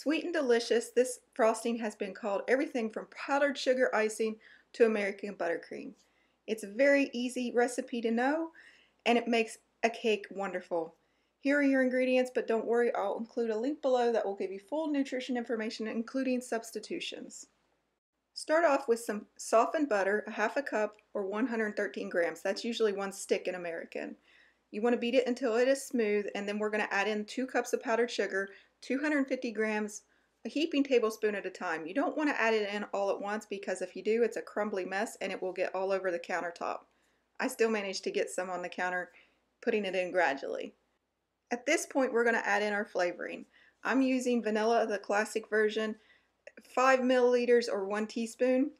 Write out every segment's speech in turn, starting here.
Sweet and delicious, this frosting has been called everything from powdered sugar icing to American buttercream. It's a very easy recipe to know and it makes a cake wonderful. Here are your ingredients, but don't worry, I'll include a link below that will give you full nutrition information, including substitutions. Start off with some softened butter, a half a cup or 113 grams. That's usually one stick in American. You want to beat it until it is smooth, and then we're going to add in two cups of powdered sugar, 250 grams, a heaping tablespoon at a time. You don't want to add it in all at once because if you do, it's a crumbly mess and it will get all over the countertop. I still managed to get some on the counter, putting it in gradually. At this point, we're going to add in our flavoring. I'm using vanilla, the classic version, 5 milliliters or 1 teaspoon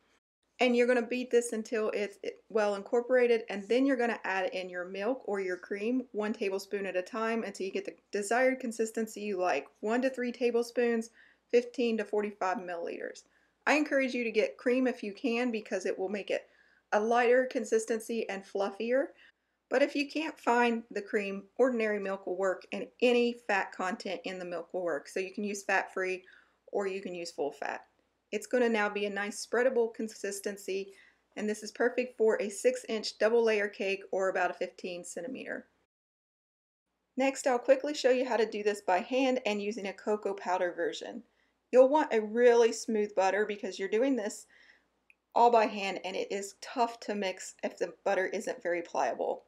and you're going to beat this until it's well incorporated and then you're going to add in your milk or your cream one tablespoon at a time until you get the desired consistency you like one to three tablespoons 15 to 45 milliliters I encourage you to get cream if you can because it will make it a lighter consistency and fluffier but if you can't find the cream ordinary milk will work and any fat content in the milk will work so you can use fat free or you can use full fat it's going to now be a nice spreadable consistency and this is perfect for a 6 inch double layer cake or about a 15 centimeter. Next I'll quickly show you how to do this by hand and using a cocoa powder version. You'll want a really smooth butter because you're doing this all by hand and it is tough to mix if the butter isn't very pliable.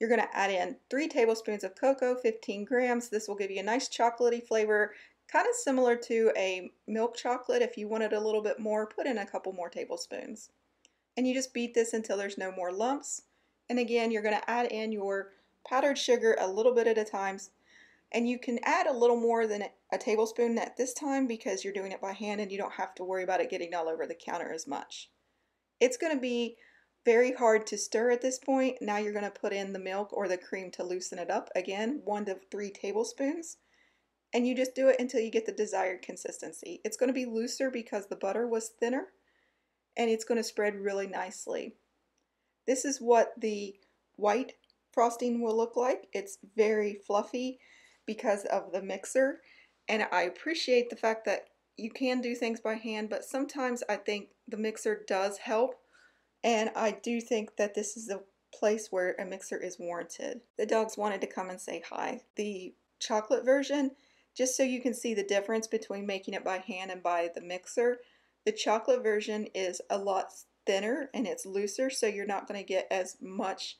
You're going to add in 3 tablespoons of cocoa, 15 grams. This will give you a nice chocolatey flavor Kind of similar to a milk chocolate. If you wanted a little bit more, put in a couple more tablespoons. And you just beat this until there's no more lumps. And again, you're going to add in your powdered sugar a little bit at a time. And you can add a little more than a tablespoon at this time because you're doing it by hand and you don't have to worry about it getting all over the counter as much. It's going to be very hard to stir at this point. Now you're going to put in the milk or the cream to loosen it up. Again, one to three tablespoons and you just do it until you get the desired consistency. It's going to be looser because the butter was thinner and it's going to spread really nicely. This is what the white frosting will look like. It's very fluffy because of the mixer and I appreciate the fact that you can do things by hand but sometimes I think the mixer does help and I do think that this is a place where a mixer is warranted. The dogs wanted to come and say hi. The chocolate version just so you can see the difference between making it by hand and by the mixer, the chocolate version is a lot thinner and it's looser so you're not going to get as much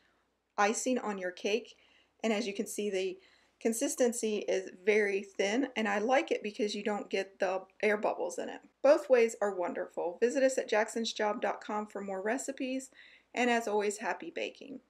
icing on your cake. And as you can see the consistency is very thin and I like it because you don't get the air bubbles in it. Both ways are wonderful. Visit us at jacksonsjob.com for more recipes and as always happy baking.